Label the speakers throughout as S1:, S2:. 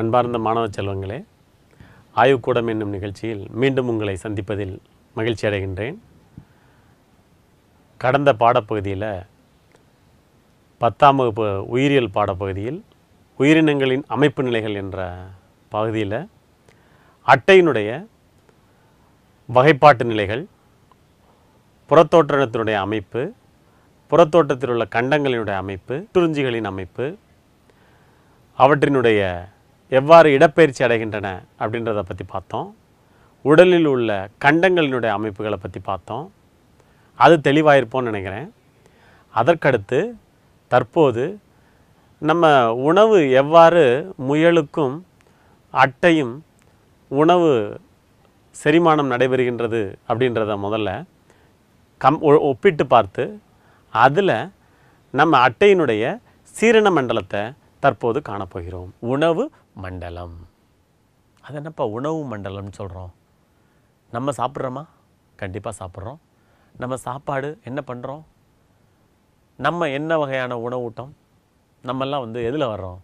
S1: அன்பார்ந்த மாணவ செல்வங்களே ஆய்வுக்கூடம் என்னும் நிகழ்ச்சியில் மீண்டும் உங்களை சந்திப்பதில் மகிழ்ச்சி அடைகின்றேன் கடந்த பாடப்பகுதியில் பத்தாம் வகுப்பு உயிரியல் பாடப்பகுதியில் உயிரினங்களின் அமைப்பு நிலைகள் என்ற பகுதியில் அட்டையினுடைய வகைப்பாட்டு நிலைகள் புறத்தோற்றத்தினுடைய அமைப்பு புறத்தோட்டத்தில் உள்ள கண்டங்களினுடைய அமைப்பு துறிஞ்சிகளின் அமைப்பு அவற்றினுடைய எவ்வாறு இடப்பெயர்ச்சி அடைகின்றன அப்படின்றத பற்றி பார்த்தோம் உடலில் உள்ள கண்டங்களினுடைய அமைப்புகளை பற்றி பார்த்தோம் அது தெளிவாயிருப்போம்னு நினைக்கிறேன் அதற்கடுத்து தற்போது நம்ம உணவு எவ்வாறு முயலுக்கும் அட்டையும் உணவு செரிமானம் நடைபெறுகின்றது அப்படின்றத முதல்ல கம் ஒப்பிட்டு பார்த்து அதில் நம்ம அட்டையினுடைய சீரண மண்டலத்தை தற்போது காணப்போகிறோம் உணவு மண்டலம் அது என்னப்பா உணவு மண்டலம்னு சொல்கிறோம் நம்ம சாப்பிட்றோமா கண்டிப்பாக சாப்பிட்றோம் நம்ம சாப்பாடு என்ன பண்ணுறோம் நம்ம என்ன வகையான உணவூட்டம் நம்மெல்லாம் வந்து எதில் வர்றோம்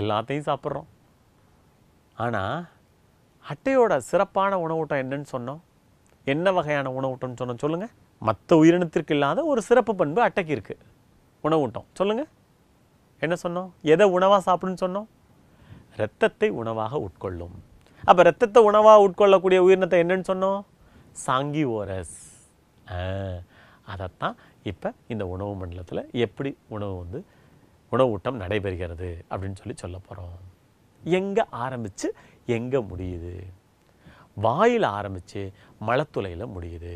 S1: எல்லாத்தையும் சாப்பிட்றோம் ஆனால் அட்டையோட சிறப்பான உணவூட்டம் என்னன்னு சொன்னோம் என்ன வகையான உணவூட்டம்னு சொன்னோம் சொல்லுங்கள் மற்ற உயிரினத்திற்கு இல்லாத ஒரு சிறப்பு பண்பு அட்டைக்கு இருக்குது உணவூட்டம் சொல்லுங்கள் என்ன சொன்னோம் எதை உணவாக சாப்பிடுன்னு சொன்னோம் ரத்தத்தை உணவாக உட்கொள்ளும் அப்போ ரத்தத்தை உணவாக உட்கொள்ளக்கூடிய உயிரினத்தை என்னன்னு சொன்னோம் சாங்கி ஓரஸ் அதைத்தான் இப்போ இந்த உணவு மண்டலத்தில் எப்படி உணவு வந்து உணவூட்டம் நடைபெறுகிறது அப்படின்னு சொல்லி சொல்ல போகிறோம் எங்கே ஆரம்பித்து எங்கே முடியுது வாயில் ஆரம்பித்து மலத்துளையில் முடியுது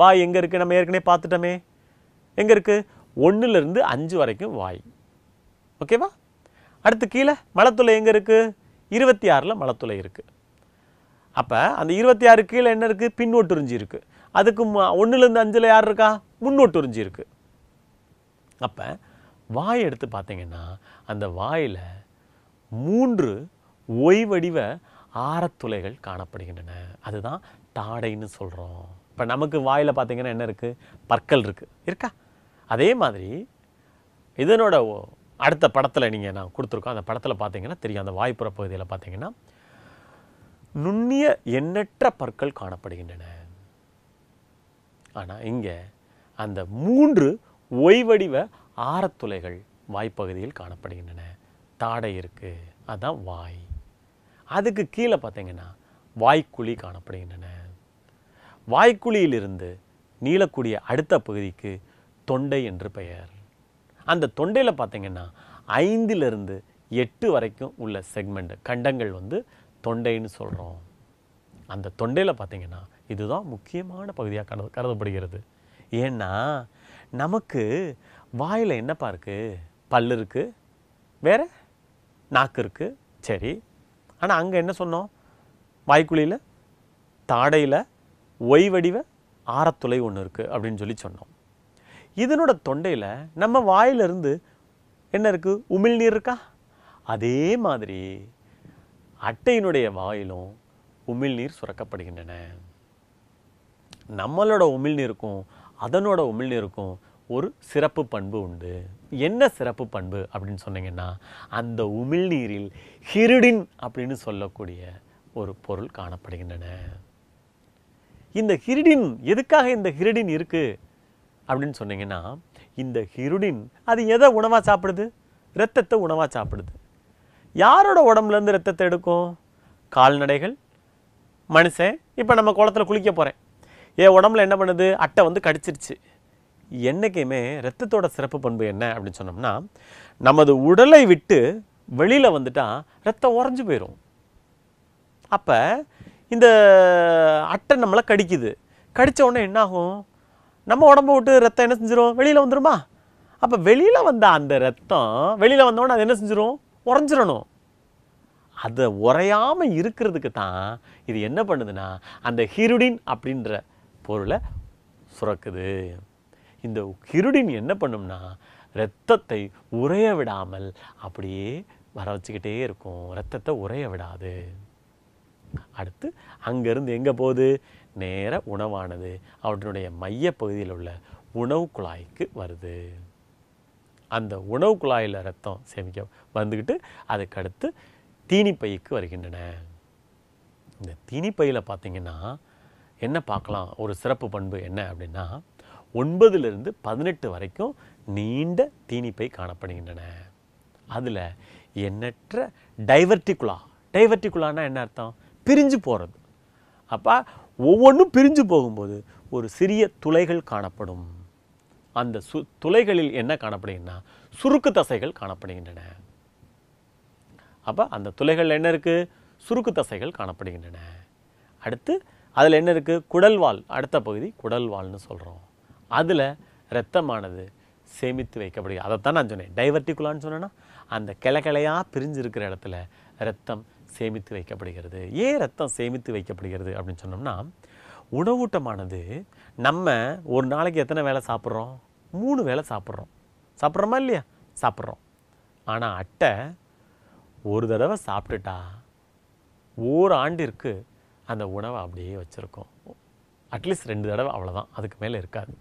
S1: வாய் எங்கே இருக்குது நம்ம ஏற்கனவே பார்த்துட்டோமே எங்கே இருக்குது ஒன்றுலேருந்து அஞ்சு வரைக்கும் வாய் ஓகேவா அடுத்து கீழே மலத்துளை எங்கே இருக்குது இருபத்தி ஆறில் மலத்துளை இருக்குது அப்போ அந்த இருபத்தி ஆறு கீழே என்ன இருக்குது உறிஞ்சி இருக்குது அதுக்கு ஒன்றுலேருந்து அஞ்சில் யார் இருக்கா முன்னோட்டுறிஞ்சி இருக்குது அப்போ வாய் எடுத்து பார்த்தீங்கன்னா அந்த வாயில் மூன்று ஓய்வடிவ ஆரத்துளைகள் காணப்படுகின்றன அதுதான் தாடைன்னு சொல்கிறோம் இப்போ நமக்கு வாயில் பார்த்திங்கன்னா என்ன இருக்குது பற்கள் இருக்குது இருக்கா அதே மாதிரி இதனோட அடுத்த படத்தில் நீங்கள் நான் கொடுத்துருக்கோம் அந்த படத்தில் பார்த்தீங்கன்னா தெரியும் அந்த வாய்ப்புற பகுதியில் பார்த்தீங்கன்னா நுண்ணிய எண்ணற்ற பற்கள் காணப்படுகின்றன ஆனால் இங்கே அந்த மூன்று ஓய்வடிவ ஆரத்துளைகள் வாய்ப்பகுதியில் காணப்படுகின்றன தாடை இருக்குது அதுதான் வாய் அதுக்கு கீழே பார்த்தீங்கன்னா வாய்க்குழி காணப்படுகின்றன வாய்க்குழியிலிருந்து நீளக்கூடிய அடுத்த பகுதிக்கு தொண்டை என்று பெயர் அந்த தொண்டையில் பார்த்திங்கன்னா ஐந்திலிருந்து எட்டு வரைக்கும் உள்ள செக்மெண்ட் கண்டங்கள் வந்து தொண்டைன்னு சொல்கிறோம் அந்த தொண்டையில் பார்த்திங்கன்னா இதுதான் முக்கியமான பகுதியாக கருத கருதப்படுகிறது ஏன்னா நமக்கு வாயில் என்னப்பா இருக்குது பல் இருக்குது வேறு நாக்கு இருக்குது சரி ஆனால் அங்கே என்ன சொன்னோம் வாய்க்குழியில் தாடையில் ஒய்வடிவ ஆரத்துளை ஒன்று இருக்குது அப்படின்னு சொல்லி சொன்னோம் இதனோட தொண்டையில் நம்ம வாயிலிருந்து என்ன இருக்குது உமிழ்நீர் இருக்கா அதே மாதிரி அட்டையினுடைய வாயிலும் உமிழ்நீர் சுரக்கப்படுகின்றன நம்மளோட உமிழ்நீருக்கும் அதனோட உமிழ்நீருக்கும் ஒரு சிறப்பு பண்பு உண்டு என்ன சிறப்பு பண்பு அப்படின்னு சொன்னீங்கன்னா அந்த உமிழ்நீரில் ஹிருடின் அப்படின்னு சொல்லக்கூடிய ஒரு பொருள் காணப்படுகின்றன இந்த ஹிருடின் எதுக்காக இந்த ஹிருடின் இருக்குது அப்படின்னு சொன்னீங்கன்னா இந்த ஹிருடின் அது எதை உணவாக சாப்பிடுது ரத்தத்தை உணவாக சாப்பிடுது யாரோட உடம்புலேருந்து ரத்தத்தை எடுக்கும் கால்நடைகள் மனுஷன் இப்போ நம்ம குளத்தில் குளிக்க போகிறேன் என் உடம்புல என்ன பண்ணுது அட்டை வந்து கடிச்சிருச்சு என்றைக்குமே ரத்தத்தோட சிறப்பு பண்பு என்ன அப்படின்னு சொன்னோம்னா நமது உடலை விட்டு வெளியில் வந்துட்டால் ரத்தம் உறைஞ்சி போயிடும் அப்போ இந்த அட்டை நம்மளை கடிக்குது கடித்த உடனே என்னாகும் நம்ம உடம்பு விட்டு ரத்தம் என்ன செஞ்சிடும் வெளியில் வந்துடுமா அப்போ வெளியில் வந்த அந்த ரத்தம் வெளியில் வந்தோடனே அது என்ன செஞ்சிடும் உறைஞ்சிடணும் அதை உறையாமல் இருக்கிறதுக்கு தான் இது என்ன பண்ணுதுன்னா அந்த ஹிருடின் அப்படின்ற பொருளை சுரக்குது இந்த ஹிருடின் என்ன பண்ணும்னா ரத்தத்தை உறைய விடாமல் அப்படியே வர வச்சுக்கிட்டே இருக்கும் ரத்தத்தை உறைய விடாது அடுத்து அங்கேருந்து எங்கே போகுது நேர உணவானது அவற்றினுடைய மைய பகுதியில் உள்ள உணவு குழாய்க்கு வருது அந்த உணவு குழாயில் ரத்தம் சேமிக்க வந்துக்கிட்டு அதுக்கடுத்து தீனிப்பைக்கு வருகின்றன இந்த தீனிப்பையில் பார்த்திங்கன்னா என்ன பார்க்கலாம் ஒரு சிறப்பு பண்பு என்ன அப்படின்னா ஒன்பதுலேருந்து பதினெட்டு வரைக்கும் நீண்ட தீனிப்பை காணப்படுகின்றன அதில் எண்ணற்ற டைவர்டிகுலா டைவர்டிகுலான்னா என்ன அர்த்தம் பிரிஞ்சு போகிறது அப்போ ஒவ்வொன்றும் பிரிஞ்சு போகும்போது ஒரு சிறிய துளைகள் காணப்படும் அந்த சு துளைகளில் என்ன காணப்படுகின்றன சுருக்கு தசைகள் காணப்படுகின்றன அப்போ அந்த துளைகளில் என்ன இருக்குது சுருக்கு தசைகள் காணப்படுகின்றன அடுத்து அதில் என்ன இருக்குது குடல்வால் அடுத்த பகுதி குடல்வால்னு சொல்கிறோம் அதில் இரத்தமானது சேமித்து வைக்கப்படுகிறது அதைத்தான் நான் சொன்னேன் டைவர்டிகுலான்னு சொன்னேன்னா அந்த கிளக்கிளையாக பிரிஞ்சு இருக்கிற இடத்துல ரத்தம் சேமித்து வைக்கப்படுகிறது ஏன் ரத்தம் சேமித்து வைக்கப்படுகிறது அப்படின்னு சொன்னோம்னா உணவூட்டமானது நம்ம ஒரு நாளைக்கு எத்தனை வேலை சாப்பிட்றோம் மூணு வேலை சாப்பிட்றோம் சாப்பிட்றோமா இல்லையா சாப்பிட்றோம் ஆனால் அட்டை ஒரு தடவை சாப்பிட்டுட்டா ஓராண்டிற்கு அந்த உணவை அப்படியே வச்சுருக்கோம் அட்லீஸ்ட் ரெண்டு தடவை அவ்வளோதான் அதுக்கு மேலே இருக்காது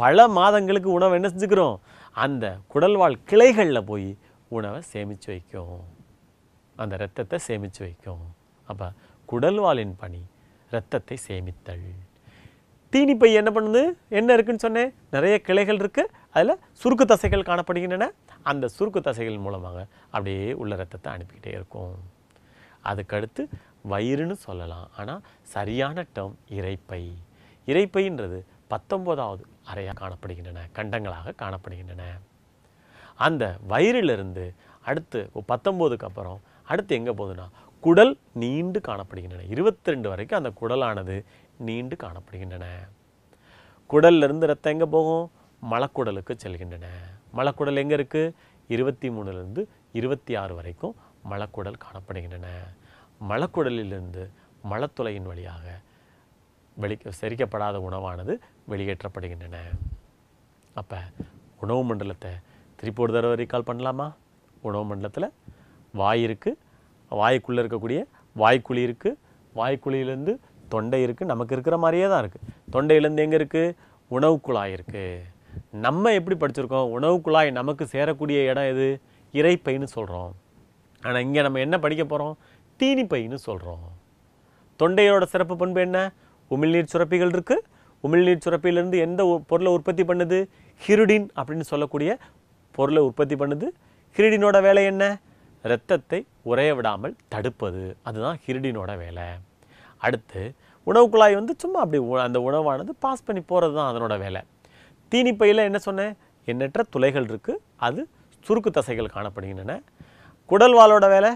S1: பல மாதங்களுக்கு உணவை என்ன செஞ்சுக்கிறோம் அந்த குடல்வாழ் கிளைகளில் போய் உணவை சேமித்து வைக்கும் அந்த இரத்தத்தை சேமித்து வைக்கும் அப்போ குடல்வாளின் பணி இரத்தத்தை சேமித்தல் தீனி பை என்ன பண்ணுது என்ன இருக்குன்னு சொன்னேன் நிறைய கிளைகள் இருக்குது அதில் சுருக்கு தசைகள் காணப்படுகின்றன அந்த சுருக்கு தசைகள் மூலமாக அப்படியே உள்ள ரத்தத்தை அனுப்பிக்கிட்டே இருக்கும் அதுக்கடுத்து வயிறுன்னு சொல்லலாம் ஆனால் சரியான டம் இறைப்பை இறைப்பைன்றது பத்தொம்போதாவது அறையாக காணப்படுகின்றன கண்டங்களாக காணப்படுகின்றன அந்த வயிறிலிருந்து அடுத்து பத்தொம்போதுக்கு அப்புறம் அடுத்து எங்கே போகுதுன்னா குடல் நீண்டு காணப்படுகின்றன இருபத்தி ரெண்டு வரைக்கும் அந்த குடலானது நீண்டு காணப்படுகின்றன குடல்லிருந்து ரத்தம் எங்கே போகும் மலக்குடலுக்கு செல்கின்றன மலக்குடல் எங்கே இருக்குது இருபத்தி மூணுலேருந்து இருபத்தி ஆறு வரைக்கும் மலக்குடல் காணப்படுகின்றன மலக்குடலிலிருந்து மலத்துளையின் வழியாக வெளி செரிக்கப்படாத உணவானது வெளியேற்றப்படுகின்றன அப்போ உணவு மண்டலத்தை திருப்பி ஒரு தடவை ரீகால் பண்ணலாமா உணவு மண்டலத்தில் வாய் இருக்குது வாய்க்குள்ளே இருக்கக்கூடிய வாய்க்குழி இருக்குது வாய்க்குழியிலேருந்து தொண்டை இருக்குது நமக்கு இருக்கிற மாதிரியே தான் இருக்குது தொண்டையிலேருந்து எங்கே இருக்குது உணவு குழாய் இருக்குது நம்ம எப்படி படிச்சிருக்கோம் உணவு குழாய் நமக்கு சேரக்கூடிய இடம் எது இறைப்பைன்னு சொல்கிறோம் ஆனால் இங்கே நம்ம என்ன படிக்க போகிறோம் தீனிப்பைன்னு சொல்கிறோம் தொண்டையோட சிறப்பு பண்பு என்ன உமிழ்நீர் சுரப்பிகள் இருக்குது உமிழ்நீர் சுரப்பிலேருந்து எந்த பொருளை உற்பத்தி பண்ணுது ஹிருடின் அப்படின்னு சொல்லக்கூடிய பொருளை உற்பத்தி பண்ணுது ஹிருடினோட வேலை என்ன இரத்தத்தை உறைய விடாமல் தடுப்பது அதுதான் ஹிரிடினோட வேலை அடுத்து உணவு குழாய் வந்து சும்மா அப்படி அந்த உணவானது பாஸ் பண்ணி போகிறது தான் அதனோட வேலை தீனிப்பையில் என்ன சொன்னேன் எண்ணற்ற துளைகள் இருக்குது அது சுருக்கு தசைகள் காணப்படுகின்றன குடல்வாலோட வேலை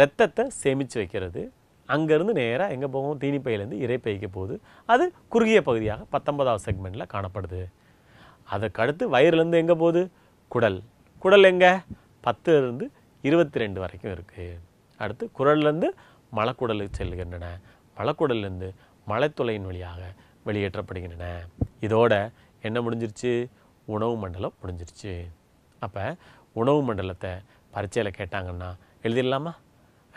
S1: ரத்தத்தை சேமித்து வைக்கிறது அங்கேருந்து நேராக எங்கே போகும் தீனிப்பையிலேருந்து இறைப்பைக்கு போகுது அது குறுகிய பகுதியாக பத்தொன்பதாவது செக்மெண்ட்டில் காணப்படுது அதுக்கடுத்து வயிறுலேருந்து எங்கே போகுது குடல் குடல் எங்கே பத்துலேருந்து இருபத்தி ரெண்டு வரைக்கும் இருக்குது அடுத்து குரல்லேருந்து மலக்குடலுக்கு செல்கின்றன மலக்குடல்லேருந்து மலைத்துளையின் வழியாக வெளியேற்றப்படுகின்றன இதோட என்ன முடிஞ்சிருச்சு உணவு மண்டலம் முடிஞ்சிருச்சு அப்போ உணவு மண்டலத்தை பரீட்சையில் கேட்டாங்கன்னா எழுதிடலாமா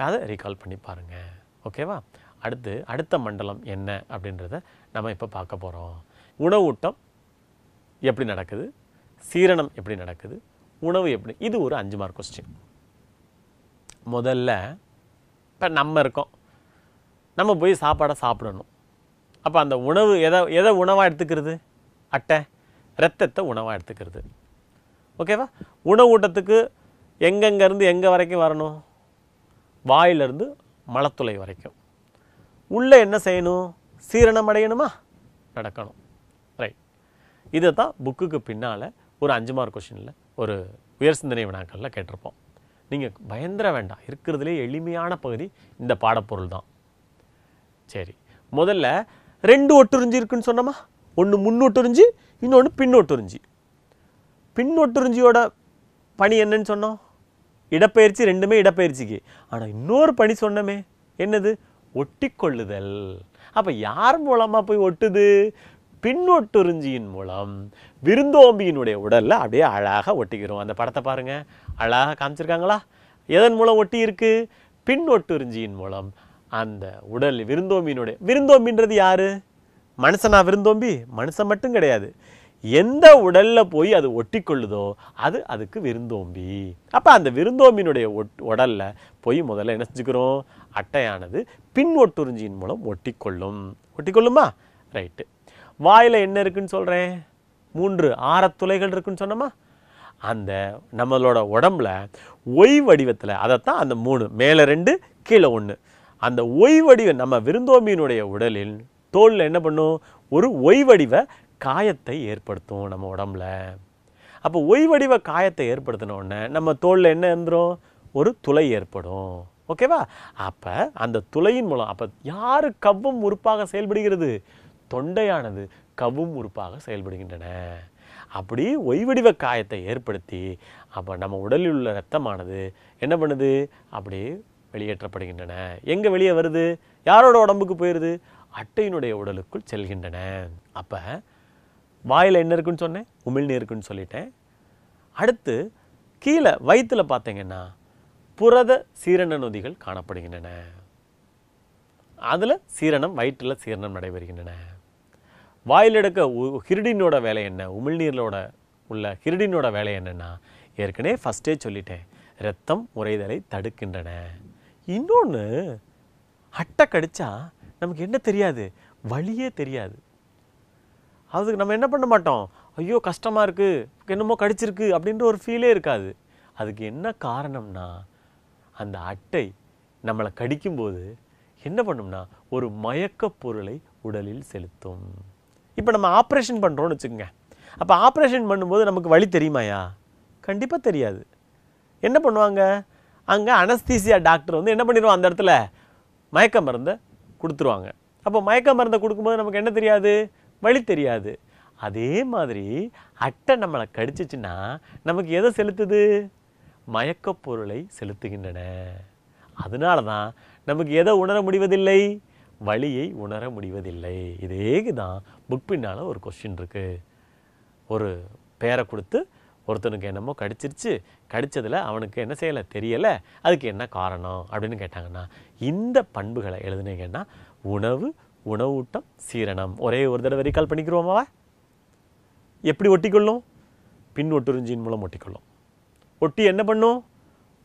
S1: அதை ரீகால் பண்ணி பாருங்கள் ஓகேவா அடுத்து அடுத்த மண்டலம் என்ன அப்படின்றத நம்ம இப்போ பார்க்க போகிறோம் உணவூட்டம் எப்படி நடக்குது சீரணம் எப்படி நடக்குது உணவு எப்படி இது ஒரு அஞ்சு மார்க் கொஸ்டின் முதல்ல இப்போ நம்ம இருக்கோம் நம்ம போய் சாப்பாடை சாப்பிடணும் அப்போ அந்த உணவு எதை எதை உணவாக எடுத்துக்கிறது அட்டை ரத்தத்தை உணவாக எடுத்துக்கிறது ஓகேவா உணவு ஊட்டத்துக்கு எங்கெங்கேருந்து எங்கே வரைக்கும் வரணும் வாயிலிருந்து மலத்துளை வரைக்கும் உள்ளே என்ன செய்யணும் சீரணம் அடையணுமா நடக்கணும் ரைட் இதை தான் புக்குக்கு பின்னால் ஒரு அஞ்சு மார்க் கொஷினில் ஒரு உயர் சிந்தனை வினாக்களில் கேட்டிருப்போம் நீங்கள் பயந்துட வேண்டாம் இருக்கிறதுலே எளிமையான பகுதி இந்த பாடப்பொருள் தான் சரி முதல்ல ரெண்டு ஒட்டுறிஞ்சி இருக்குன்னு சொன்னோமா ஒன்று முன்னொட்டுறிஞ்சு இன்னொன்று பின் ஒட்டுறிஞ்சியோட பணி என்னன்னு சொன்னோம் இடப்பெயர்ச்சி ரெண்டுமே இடப்பெயர்ச்சிக்கு ஆனால் இன்னொரு பணி சொன்னமே என்னது ஒட்டிக்கொள்ளுதல் அப்போ யார் மூலமாக போய் ஒட்டுது ஒட்டுறிஞ்சியின் மூலம் விருந்தோம்பியினுடைய உடலில் அப்படியே அழகாக ஒட்டிக்கிறோம் அந்த படத்தை பாருங்கள் அழகாக காமிச்சிருக்காங்களா எதன் மூலம் ஒட்டி இருக்குது பின்னொட்டுறிஞ்சியின் மூலம் அந்த உடல் விருந்தோம்பியினுடைய விருந்தோம்பின்றது யார் மனுஷனா விருந்தோம்பி மனுஷன் மட்டும் கிடையாது எந்த உடலில் போய் அது ஒட்டி கொள்ளுதோ அது அதுக்கு விருந்தோம்பி அப்போ அந்த விருந்தோம்பியினுடைய உடலில் போய் முதல்ல என்ன செஞ்சுக்கிறோம் அட்டையானது பின் ஒட்டுறிஞ்சியின் மூலம் ஒட்டிக்கொள்ளும் ஒட்டிக்கொள்ளுமா ரைட்டு வாயில் என்ன இருக்குன்னு சொல்கிறேன் மூன்று ஆற துளைகள் இருக்குன்னு சொன்னோமா அந்த நம்மளோட உடம்புல ஒய் வடிவத்தில் அதைத்தான் அந்த மூணு மேலே ரெண்டு கீழே ஒன்று அந்த ஒய் வடிவ நம்ம விருந்தோம்பியினுடைய உடலில் தோலில் என்ன பண்ணும் ஒரு ஒய் வடிவ காயத்தை ஏற்படுத்தும் நம்ம உடம்புல அப்போ ஒய் வடிவ காயத்தை ஏற்படுத்தினோடனே நம்ம தோலில் என்ன இருந்துடும் ஒரு துளை ஏற்படும் ஓகேவா அப்போ அந்த துளையின் மூலம் அப்போ யார் கவ்வும் உறுப்பாக செயல்படுகிறது தொண்டையானது கவ்வும் உறுப்பாக செயல்படுகின்றன அப்படி ஒய்வடிவ காயத்தை ஏற்படுத்தி அப்போ நம்ம உடலில் உள்ள ரத்தமானது என்ன பண்ணுது அப்படி வெளியேற்றப்படுகின்றன எங்கே வெளியே வருது யாரோட உடம்புக்கு போயிடுது அட்டையினுடைய உடலுக்குள் செல்கின்றன அப்போ வாயில் என்ன இருக்குன்னு சொன்னேன் உமிழ்நீர் இருக்குன்னு சொல்லிட்டேன் அடுத்து கீழே வயிற்றில் பார்த்தீங்கன்னா புரத சீரண நொதிகள் காணப்படுகின்றன அதில் சீரணம் வயிற்றில் சீரணம் நடைபெறுகின்றன வாயில் எடுக்க ஹிருடினோட வேலை என்ன உமிழ்நீரோட உள்ள ஹிருடினோட வேலை என்னென்னா ஏற்கனவே ஃபஸ்ட்டே சொல்லிட்டேன் ரத்தம் உறைதலை தடுக்கின்றன இன்னொன்று அட்டை கடித்தா நமக்கு என்ன தெரியாது வழியே தெரியாது அதுக்கு நம்ம என்ன பண்ண மாட்டோம் ஐயோ கஷ்டமாக இருக்குது என்னமோ கடிச்சிருக்கு அப்படின்ற ஒரு ஃபீலே இருக்காது அதுக்கு என்ன காரணம்னா அந்த அட்டை நம்மளை கடிக்கும்போது என்ன பண்ணும்னா ஒரு மயக்க பொருளை உடலில் செலுத்தும் இப்போ நம்ம ஆப்ரேஷன் பண்ணுறோன்னு வச்சுக்கோங்க அப்போ ஆப்ரேஷன் பண்ணும்போது நமக்கு வழி தெரியுமாயா கண்டிப்பாக தெரியாது என்ன பண்ணுவாங்க அங்கே அனஸ்தீசியா டாக்டர் வந்து என்ன பண்ணிடுவோம் அந்த இடத்துல மயக்க மருந்தை கொடுத்துருவாங்க அப்போ மயக்க மருந்தை கொடுக்கும்போது நமக்கு என்ன தெரியாது வழி தெரியாது அதே மாதிரி அட்டை நம்மளை கடிச்சிச்சின்னா நமக்கு எதை செலுத்துது மயக்கப் பொருளை செலுத்துகின்றன அதனால தான் நமக்கு எதை உணர முடிவதில்லை வழியை உணர முடிவதில்லை இதேக்கு தான் புக் பின்னால் ஒரு கொஷின் இருக்குது ஒரு பேரை கொடுத்து ஒருத்தனுக்கு என்னமோ கடிச்சிருச்சு கடித்ததில் அவனுக்கு என்ன செய்யலை தெரியலை அதுக்கு என்ன காரணம் அப்படின்னு கேட்டாங்கன்னா இந்த பண்புகளை எழுதுனீங்கன்னா உணவு உணவூட்டம் சீரணம் ஒரே ஒரு தடவை ரீகால் பண்ணிக்கிறோமாவா எப்படி ஒட்டிக்கொள்ளும் பின் ஒட்டுறிஞ்சின் மூலம் ஒட்டிக்கொள்ளும் ஒட்டி என்ன பண்ணும்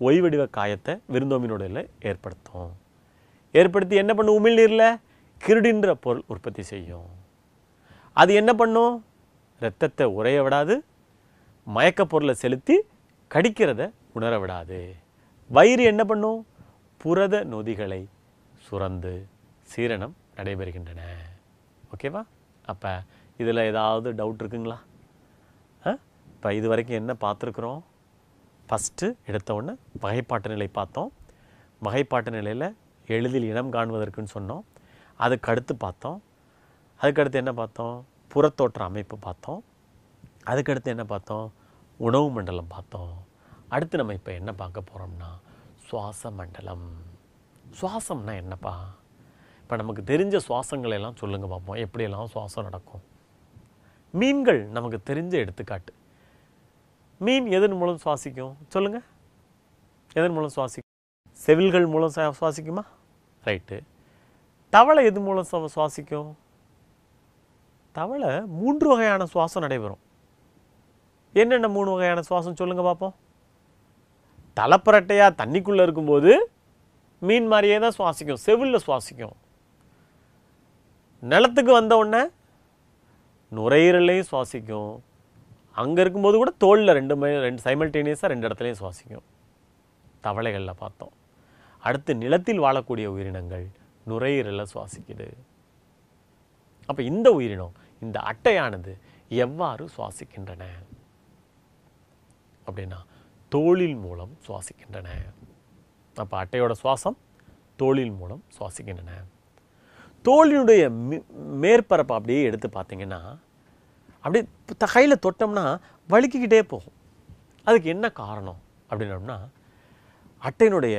S1: ஓய்வடிவ காயத்தை விருந்தோமினோடையில் ஏற்படுத்தும் ஏற்படுத்தி என்ன பண்ணும் உமிழ்நீரில் கிருடின்ற பொருள் உற்பத்தி செய்யும் அது என்ன பண்ணும் இரத்தத்தை உரைய விடாது மயக்க பொருளை செலுத்தி கடிக்கிறத உணர விடாது வயிறு என்ன பண்ணும் புரத நொதிகளை சுரந்து சீரணம் நடைபெறுகின்றன ஓகேவா அப்போ இதில் ஏதாவது டவுட் இருக்குங்களா இப்போ இது வரைக்கும் என்ன பார்த்துருக்குறோம் ஃபஸ்ட்டு எடுத்த உடனே வகைப்பாட்டு நிலை பார்த்தோம் வகைப்பாட்டு நிலையில் எளிதில் இனம் காண்பதற்குன்னு சொன்னோம் அதுக்கு அடுத்து பார்த்தோம் அதுக்கடுத்து என்ன பார்த்தோம் புறத்தோற்ற அமைப்பு பார்த்தோம் அதுக்கடுத்து என்ன பார்த்தோம் உணவு மண்டலம் பார்த்தோம் அடுத்து நம்ம இப்போ என்ன பார்க்க போகிறோம்னா சுவாச மண்டலம் சுவாசம்னா என்னப்பா இப்போ நமக்கு தெரிஞ்ச சுவாசங்களை எல்லாம் சொல்லுங்கள் பார்ப்போம் எப்படியெல்லாம் சுவாசம் நடக்கும் மீன்கள் நமக்கு தெரிஞ்ச எடுத்துக்காட்டு மீன் எதன் மூலம் சுவாசிக்கும் சொல்லுங்கள் எதன் மூலம் சுவாசிக்கும் செவில்கள் மூலம் சுவாசிக்குமா ரைட்டு தவளை எது மூலம் சுவாசிக்கும் தவளை மூன்று வகையான சுவாசம் நடைபெறும் என்னென்ன மூணு வகையான சுவாசம் சொல்லுங்கள் பார்ப்போம் தலைப்பரட்டையாக தண்ணிக்குள்ளே இருக்கும்போது மீன் மாதிரியே தான் சுவாசிக்கும் செவிலில் சுவாசிக்கும் நிலத்துக்கு வந்த உடனே நுரையீரலையும் சுவாசிக்கும் அங்கே இருக்கும்போது கூட தோளில் ரெண்டு ரெண்டு சைமல்டேனியஸாக ரெண்டு இடத்துலையும் சுவாசிக்கும் தவளைகளில் பார்த்தோம் அடுத்து நிலத்தில் வாழக்கூடிய உயிரினங்கள் நுரையீரலில் சுவாசிக்குது அப்போ இந்த உயிரினம் இந்த அட்டையானது எவ்வாறு சுவாசிக்கின்றன அப்படின்னா தோளில் மூலம் சுவாசிக்கின்றன அப்போ அட்டையோட சுவாசம் தோளில் மூலம் சுவாசிக்கின்றன தோளினுடைய மேற்பரப்பை அப்படியே எடுத்து பார்த்தீங்கன்னா அப்படியே கையில் தொட்டோம்னா வழுக்கிக்கிட்டே போகும் அதுக்கு என்ன காரணம் அப்படின்னோம்னா அட்டையினுடைய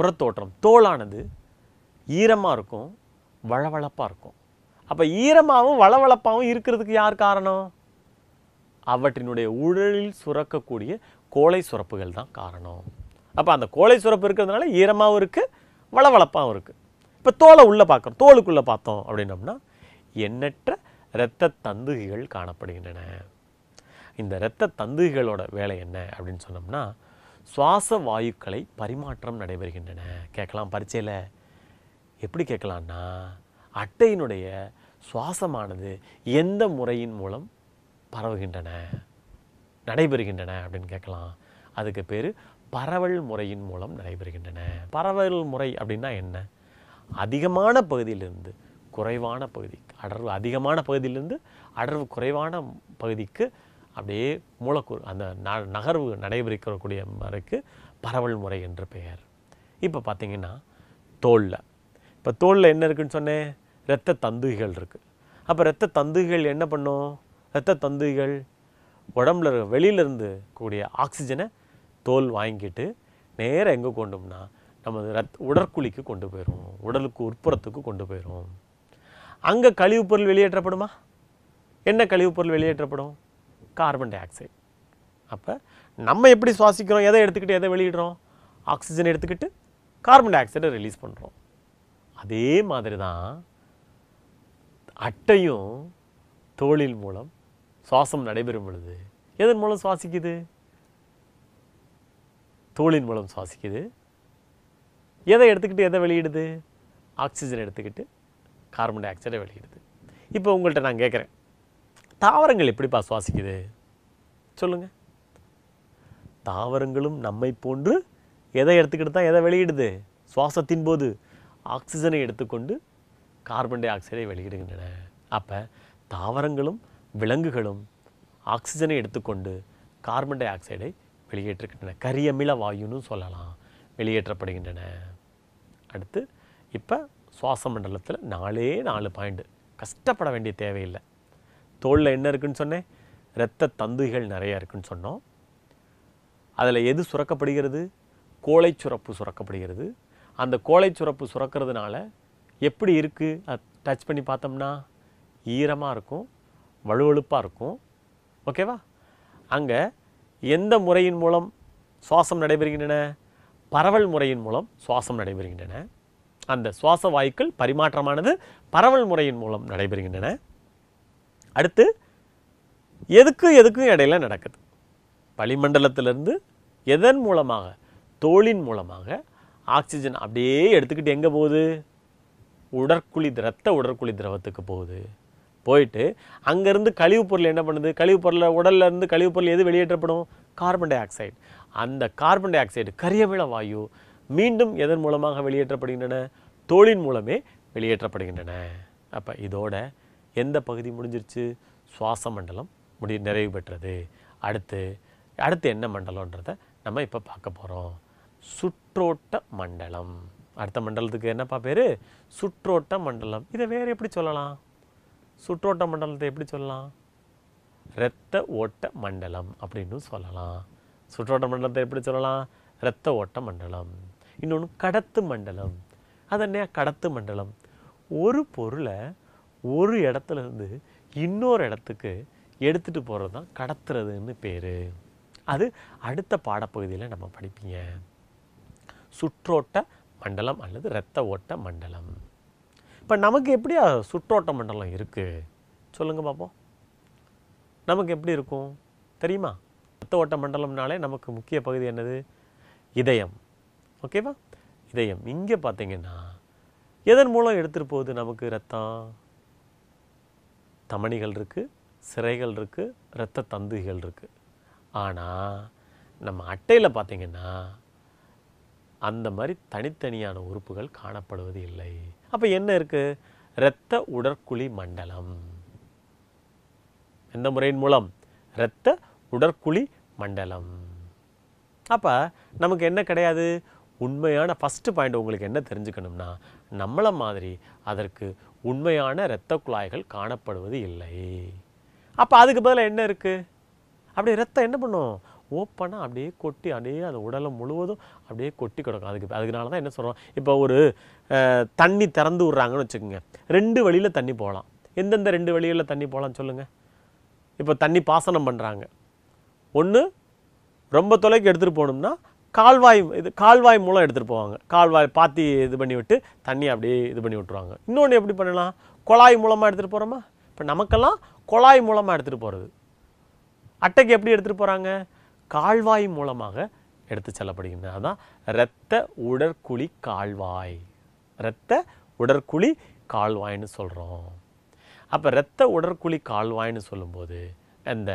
S1: புறத்தோற்றம் தோலானது ஈரமாக இருக்கும் வளவளப்பாக இருக்கும் அப்போ ஈரமாகவும் வளவளப்பாகவும் இருக்கிறதுக்கு யார் காரணம் அவற்றினுடைய உழலில் சுரக்கக்கூடிய கோழை சுரப்புகள் தான் காரணம் அப்போ அந்த கோழை சுரப்பு இருக்கிறதுனால ஈரமாகவும் இருக்குது வளவளப்பாகவும் இருக்குது இப்போ தோலை உள்ளே பார்க்குறோம் தோலுக்குள்ளே பார்த்தோம் அப்படின்னோம்னா எண்ணற்ற இரத்த தந்துகிகள் காணப்படுகின்றன இந்த இரத்த தந்துகிகளோட வேலை என்ன அப்படின்னு சொன்னோம்னா சுவாச வாயுக்களை பரிமாற்றம் நடைபெறுகின்றன கேட்கலாம் பரீட்சையில் எப்படி கேட்கலான்னா அட்டையினுடைய சுவாசமானது எந்த முறையின் மூலம் பரவுகின்றன நடைபெறுகின்றன அப்படின்னு கேட்கலாம் அதுக்கு பேர் பரவல் முறையின் மூலம் நடைபெறுகின்றன பரவல் முறை அப்படின்னா என்ன அதிகமான பகுதியிலிருந்து குறைவான பகுதிக்கு அடர்வு அதிகமான பகுதியிலிருந்து அடர்வு குறைவான பகுதிக்கு அப்படியே மூலக்கூறு அந்த நகர்வு நடைபெறக்கூடிய முறைக்கு பரவல் முறை என்ற பெயர் இப்போ பார்த்திங்கன்னா தோலில் இப்போ தோலில் என்ன இருக்குதுன்னு சொன்னேன் இரத்த தந்துகள் இருக்குது அப்போ இரத்த தந்துகள் என்ன பண்ணும் இரத்த தந்துகள் உடம்புல வெளியிலிருந்து கூடிய ஆக்சிஜனை தோல் வாங்கிட்டு நேராக எங்கே கொண்டோம்னா நமது ரத் உடற்குழிக்கு கொண்டு போயிடும் உடலுக்கு உட்புறத்துக்கு கொண்டு போயிடும் அங்கே கழிவுப்பொருள் வெளியேற்றப்படுமா என்ன கழிவுப்பொருள் வெளியேற்றப்படும் கார்பன் டை ஆக்சைடு அப்போ நம்ம எப்படி சுவாசிக்கிறோம் எதை எடுத்துக்கிட்டு எதை வெளியிடுறோம் ஆக்சிஜன் எடுத்துக்கிட்டு கார்பன் டை ஆக்சைடை ரிலீஸ் பண்ணுறோம் அதே மாதிரி தான் அட்டையும் தோளில் மூலம் சுவாசம் நடைபெறும் பொழுது எதன் மூலம் சுவாசிக்குது தோளின் மூலம் சுவாசிக்குது எதை எடுத்துக்கிட்டு எதை வெளியிடுது ஆக்சிஜன் எடுத்துக்கிட்டு கார்பன் டை ஆக்சைடை வெளியிடுது இப்போ உங்கள்கிட்ட நான் கேட்குறேன் தாவரங்கள் எப்படிப்பா சுவாசிக்குது சொல்லுங்கள் தாவரங்களும் நம்மை போன்று எதை எடுத்துக்கிட்டு தான் எதை வெளியிடுது சுவாசத்தின் போது ஆக்சிஜனை எடுத்துக்கொண்டு கார்பன் டை ஆக்சைடை வெளியிடுகின்றன அப்போ தாவரங்களும் விலங்குகளும் ஆக்சிஜனை எடுத்துக்கொண்டு கார்பன் டை ஆக்சைடை வெளியேற்றுகின்றன கரியமில வாயுன்னு சொல்லலாம் வெளியேற்றப்படுகின்றன அடுத்து இப்போ சுவாச மண்டலத்தில் நாலே நாலு பாயிண்ட் கஷ்டப்பட வேண்டிய தேவையில்லை தோளில் என்ன இருக்குதுன்னு சொன்னேன் இரத்த தந்துகள் நிறையா இருக்குதுன்னு சொன்னோம் அதில் எது சுரக்கப்படுகிறது கோழை சுரப்பு சுரக்கப்படுகிறது அந்த கோழை சுரப்பு சுரக்கிறதுனால எப்படி இருக்குது அது டச் பண்ணி பார்த்தோம்னா ஈரமாக இருக்கும் வலுவழுப்பாக இருக்கும் ஓகேவா அங்கே எந்த முறையின் மூலம் சுவாசம் நடைபெறுகின்றன பரவல் முறையின் மூலம் சுவாசம் நடைபெறுகின்றன அந்த சுவாச வாயுக்கள் பரிமாற்றமானது பரவல் முறையின் மூலம் நடைபெறுகின்றன அடுத்து எதுக்கும் எதுக்கும் இடையில நடக்குது வளிமண்டலத்திலிருந்து எதன் மூலமாக தோளின் மூலமாக ஆக்சிஜன் அப்படியே எடுத்துக்கிட்டு எங்கே போகுது உடற்குழி ரத்த உடற்குழி திரவத்துக்கு போகுது போயிட்டு அங்கேருந்து கழிவுப் பொருள் என்ன பண்ணுது கழிவுப் பொருளில் உடல்ல இருந்து கழிவுப் பொருள் எது வெளியேற்றப்படும் கார்பன் டை ஆக்சைடு அந்த கார்பன் டை ஆக்சைடு கரியவிள வாயு மீண்டும் எதன் மூலமாக வெளியேற்றப்படுகின்றன தோளின் மூலமே வெளியேற்றப்படுகின்றன அப்போ இதோட எந்த பகுதி முடிஞ்சிருச்சு சுவாச மண்டலம் முடி நிறைவு பெற்றது அடுத்து அடுத்து என்ன மண்டலன்றதை நம்ம இப்போ பார்க்க போகிறோம் சுற்றோட்ட மண்டலம் அடுத்த மண்டலத்துக்கு என்னப்பா பேர் சுற்றோட்ட மண்டலம் இதை வேறு எப்படி சொல்லலாம் சுற்றோட்ட மண்டலத்தை எப்படி சொல்லலாம் இரத்த ஓட்ட மண்டலம் அப்படின்னு சொல்லலாம் சுற்றோட்ட மண்டலத்தை எப்படி சொல்லலாம் இரத்த ஓட்ட மண்டலம் இன்னொன்று கடத்து மண்டலம் அது என்ன கடத்து மண்டலம் ஒரு பொருளை ஒரு இடத்துலேருந்து இன்னொரு இடத்துக்கு எடுத்துகிட்டு போகிறது தான் கடத்துறதுன்னு பேர் அது அடுத்த பாடப்பகுதியில் நம்ம படிப்பீங்க சுற்றோட்ட மண்டலம் அல்லது இரத்த ஓட்ட மண்டலம் இப்போ நமக்கு எப்படியா சுற்றோட்ட மண்டலம் இருக்குது சொல்லுங்கள் பார்ப்போம் நமக்கு எப்படி இருக்கும் தெரியுமா இரத்த ஓட்ட மண்டலம்னாலே நமக்கு முக்கிய பகுதி என்னது இதயம் ஓகேவா இதயம் இங்கே பார்த்தீங்கன்னா எதன் மூலம் எடுத்துகிட்டு போகுது நமக்கு ரத்தம் தமணிகள் இருக்குது சிறைகள் இருக்குது இரத்த தந்துகள் இருக்குது ஆனால் நம்ம அட்டையில் பார்த்திங்கன்னா அந்த மாதிரி தனித்தனியான உறுப்புகள் காணப்படுவது இல்லை அப்போ என்ன இருக்குது இரத்த உடற்குழி மண்டலம் எந்த முறையின் மூலம் இரத்த உடற்குழி மண்டலம் அப்போ நமக்கு என்ன கிடையாது உண்மையான ஃபஸ்ட்டு பாயிண்ட் உங்களுக்கு என்ன தெரிஞ்சுக்கணும்னா நம்மளை மாதிரி அதற்கு உண்மையான இரத்த குழாய்கள் காணப்படுவது இல்லை அப்போ அதுக்கு பதிலாக என்ன இருக்குது அப்படியே ரத்தம் என்ன பண்ணும் ஓப்பனாக அப்படியே கொட்டி அப்படியே அந்த உடலை முழுவதும் அப்படியே கொட்டி கிடக்கும் அதுக்கு அதுக்குனால தான் என்ன சொல்கிறோம் இப்போ ஒரு தண்ணி திறந்து விட்றாங்கன்னு வச்சுக்கோங்க ரெண்டு வழியில் தண்ணி போகலாம் எந்தெந்த ரெண்டு வழியில் தண்ணி போகலான்னு சொல்லுங்கள் இப்போ தண்ணி பாசனம் பண்ணுறாங்க ஒன்று ரொம்ப தொலைக்கு எடுத்துகிட்டு போகணும்னா கால்வாய் இது கால்வாய் மூலம் எடுத்துகிட்டு போவாங்க கால்வாய் பாத்தி இது பண்ணி விட்டு தண்ணி அப்படியே இது பண்ணி விட்டுருவாங்க இன்னொன்று எப்படி பண்ணலாம் குழாய் மூலமாக எடுத்துகிட்டு போகிறோமா இப்போ நமக்கெல்லாம் குழாய் மூலமாக எடுத்துகிட்டு போகிறது அட்டைக்கு எப்படி எடுத்துகிட்டு போகிறாங்க கால்வாய் மூலமாக எடுத்து செல்லப்படுகின்றன அதுதான் இரத்த உடற்குழி கால்வாய் இரத்த உடற்குழி கால்வாய்னு சொல்கிறோம் அப்போ இரத்த உடற்குழி கால்வாய்னு சொல்லும்போது அந்த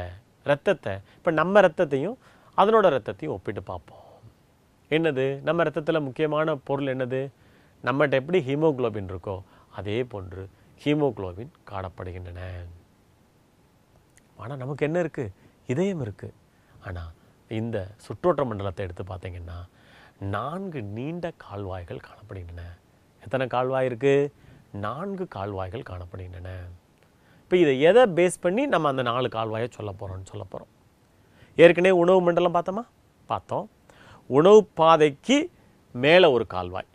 S1: இரத்தத்தை இப்போ நம்ம இரத்தத்தையும் அதனோட இரத்தத்தையும் ஒப்பிட்டு பார்ப்போம் என்னது நம்ம ரத்தத்தில் முக்கியமான பொருள் என்னது நம்மகிட்ட எப்படி ஹீமோக்ளோபின் இருக்கோ அதே போன்று ஹீமோக்ளோபின் காணப்படுகின்றன ஆனால் நமக்கு என்ன இருக்குது இதயம் இருக்குது ஆனால் இந்த சுற்றோட்ட மண்டலத்தை எடுத்து பார்த்திங்கன்னா நான்கு நீண்ட கால்வாய்கள் காணப்படுகின்றன எத்தனை கால்வாய் இருக்குது நான்கு கால்வாய்கள் காணப்படுகின்றன இப்போ இதை எதை பேஸ் பண்ணி நம்ம அந்த நாலு கால்வாயை சொல்ல போகிறோம்னு சொல்ல போகிறோம் ஏற்கனவே உணவு மண்டலம் பார்த்தோமா பார்த்தோம் உணவுப்பாதைக்கு பாதைக்கு மேலே ஒரு கால்வாய்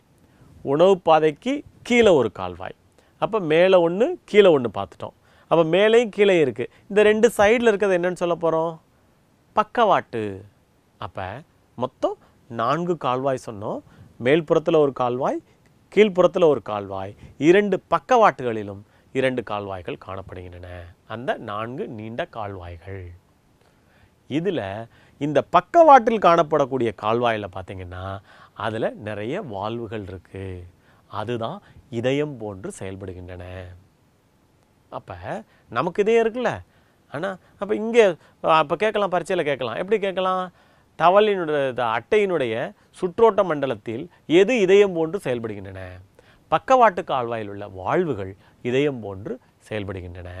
S1: உணவுப்பாதைக்கு பாதைக்கு கீழே ஒரு கால்வாய் அப்போ மேலே ஒன்று கீழே ஒன்று பார்த்துட்டோம் அப்போ மேலேயும் கீழே இருக்குது இந்த ரெண்டு சைடில் இருக்கிறது என்னென்னு சொல்ல போகிறோம் பக்கவாட்டு அப்போ மொத்தம் நான்கு கால்வாய் சொன்னோம் மேல்புறத்தில் ஒரு கால்வாய் கீழ்ப்புறத்தில் ஒரு கால்வாய் இரண்டு பக்கவாட்டுகளிலும் இரண்டு கால்வாய்கள் காணப்படுகின்றன அந்த நான்கு நீண்ட கால்வாய்கள் இதில் இந்த பக்கவாட்டில் காணப்படக்கூடிய கால்வாயில் பார்த்திங்கன்னா அதில் நிறைய வால்வுகள் இருக்குது அதுதான் இதயம் போன்று செயல்படுகின்றன அப்போ நமக்கு இதே இருக்குல்ல ஆனால் அப்போ இங்கே அப்போ கேட்கலாம் பரீட்சையில் கேட்கலாம் எப்படி கேட்கலாம் தவளினுடைய அட்டையினுடைய சுற்றோட்ட மண்டலத்தில் எது இதயம் போன்று செயல்படுகின்றன பக்கவாட்டு கால்வாயில் உள்ள வாழ்வுகள் இதயம் போன்று செயல்படுகின்றன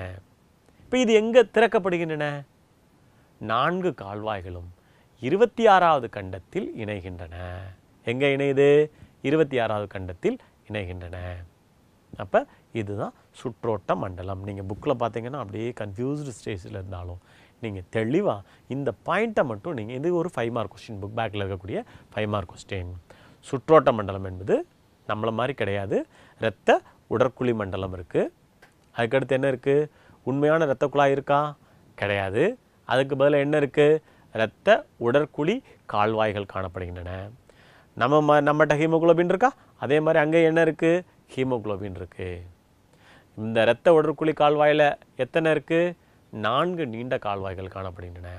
S1: இப்போ இது எங்கே திறக்கப்படுகின்றன நான்கு கால்வாய்களும் இருபத்தி ஆறாவது கண்டத்தில் இணைகின்றன எங்கே இணையுது இருபத்தி ஆறாவது கண்டத்தில் இணைகின்றன அப்போ இதுதான் சுற்றோட்ட மண்டலம் நீங்கள் புக்கில் பார்த்தீங்கன்னா அப்படியே கன்ஃபியூஸ்டு ஸ்டேஜில் இருந்தாலும் நீங்கள் தெளிவாக இந்த பாயிண்ட்டை மட்டும் நீங்கள் இது ஒரு ஃபைவ் மார்க் கொஸ்டின் புக் பேக்கில் இருக்கக்கூடிய ஃபைவ் மார்க் கொஸ்டின் சுற்றோட்ட மண்டலம் என்பது நம்மளை மாதிரி கிடையாது இரத்த உடற்குழி மண்டலம் இருக்குது அதுக்கடுத்து என்ன இருக்குது உண்மையான இரத்த குழாய் இருக்கா கிடையாது அதுக்கு பதிலாக என்ன இருக்குது இரத்த உடற்குழி கால்வாய்கள் காணப்படுகின்றன நம்ம ம நம்மகிட்ட ஹீமோகுளோபின் இருக்கா அதே மாதிரி அங்கே என்ன இருக்குது ஹீமோக்ளோபின் இருக்குது இந்த இரத்த உடற்குழி கால்வாயில் எத்தனை இருக்குது நான்கு நீண்ட கால்வாய்கள் காணப்படுகின்றன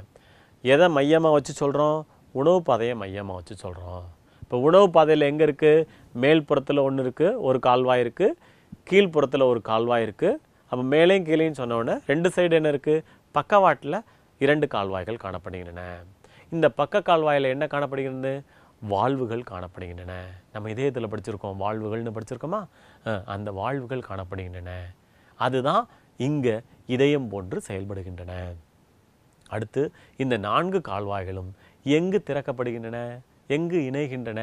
S1: எதை மையமாக வச்சு சொல்கிறோம் உணவு பாதையை மையமாக வச்சு சொல்கிறோம் இப்போ உணவு பாதையில் எங்கே இருக்குது மேல் புறத்தில் ஒன்று இருக்குது ஒரு கால்வாய் இருக்குது கீழ்ப்புறத்தில் ஒரு கால்வாய் இருக்குது அப்போ மேலேயும் கீழேயும் சொன்னோடனே ரெண்டு சைடு என்ன இருக்குது பக்கவாட்டில் இரண்டு கால்வாய்கள் காணப்படுகின்றன இந்த பக்க கால்வாயில் என்ன காணப்படுகிறது வாழ்வுகள் காணப்படுகின்றன நம்ம இதயத்தில் படிச்சிருக்கோம் வாழ்வுகள்னு படிச்சிருக்கோமா அந்த வாழ்வுகள் காணப்படுகின்றன அதுதான் இங்கே இதயம் போன்று செயல்படுகின்றன அடுத்து இந்த நான்கு கால்வாய்களும் எங்கு திறக்கப்படுகின்றன எங்கு இணைகின்றன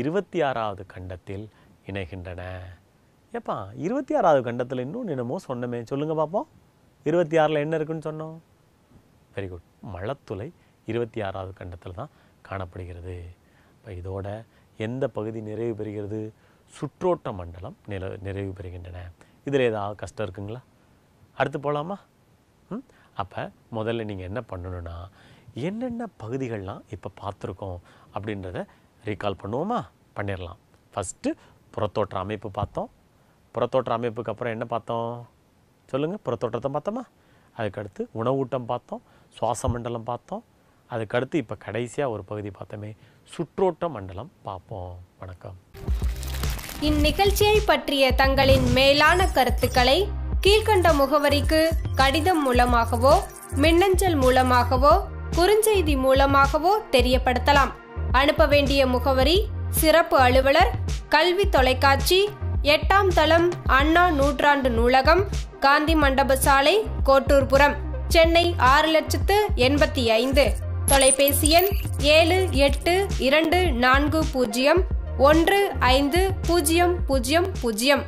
S1: இருபத்தி ஆறாவது கண்டத்தில் இணைகின்றன ஏப்பா இருபத்தி ஆறாவது கண்டத்தில் இன்னும் என்னமோ சொன்னமே சொல்லுங்கள் பார்ப்போம் இருபத்தி ஆறில் என்ன இருக்குன்னு சொன்னோம் வெரி குட் மழத்துளை இருபத்தி ஆறாவது கண்டத்தில் தான் காணப்படுகிறது இப்போ இதோட எந்த பகுதி நிறைவு பெறுகிறது சுற்றோட்ட மண்டலம் நில நிறைவு பெறுகின்றன இதில் ஏதாவது கஷ்டம் இருக்குங்களா அடுத்து போகலாமா ம் அப்போ முதல்ல நீங்கள் என்ன பண்ணணுன்னா என்னென்ன பகுதிகள்லாம் இப்போ பார்த்துருக்கோம் அப்படின்றத ரீகால் பண்ணுவோமா பண்ணிடலாம் ஃபஸ்ட்டு புறத்தோற்ற அமைப்பு பார்த்தோம் புறத்தோற்ற அமைப்புக்கு அப்புறம் என்ன பார்த்தோம் சொல்லுங்கள் புறத்தோற்றத்தை பார்த்தோமா அதுக்கடுத்து உணவூட்டம் பார்த்தோம் சுவாச மண்டலம் பார்த்தோம் அதுக்கடுத்து இப்போ கடைசியாக ஒரு பகுதி பார்த்தோமே சுற்றோட்ட மண்டலம் பார்ப்போம் வணக்கம் இந்நிகழ்ச்சியை பற்றிய தங்களின் மேலான கருத்துக்களை கீழ்கண்ட முகவரிக்கு கடிதம் மூலமாகவோ மின்னஞ்சல் மூலமாகவோ குறுஞ்செய்தி மூலமாகவோ தெரியப்படுத்தலாம் அனுப்ப வேண்டிய முகவரி சிறப்பு அலுவலர் கல்வி தொலைக்காட்சி எட்டாம் தளம் அண்ணா நூற்றாண்டு நூலகம் காந்தி மண்டப சாலை கோட்டூர்புரம் சென்னை ஆறு லட்சத்து எண்பத்தி ஐந்து தொலைபேசி எண் ஏழு எட்டு இரண்டு நான்கு பூஜ்ஜியம் ஒன்று ஐந்து பூஜ்ஜியம் பூஜ்ஜியம் பூஜ்ஜியம்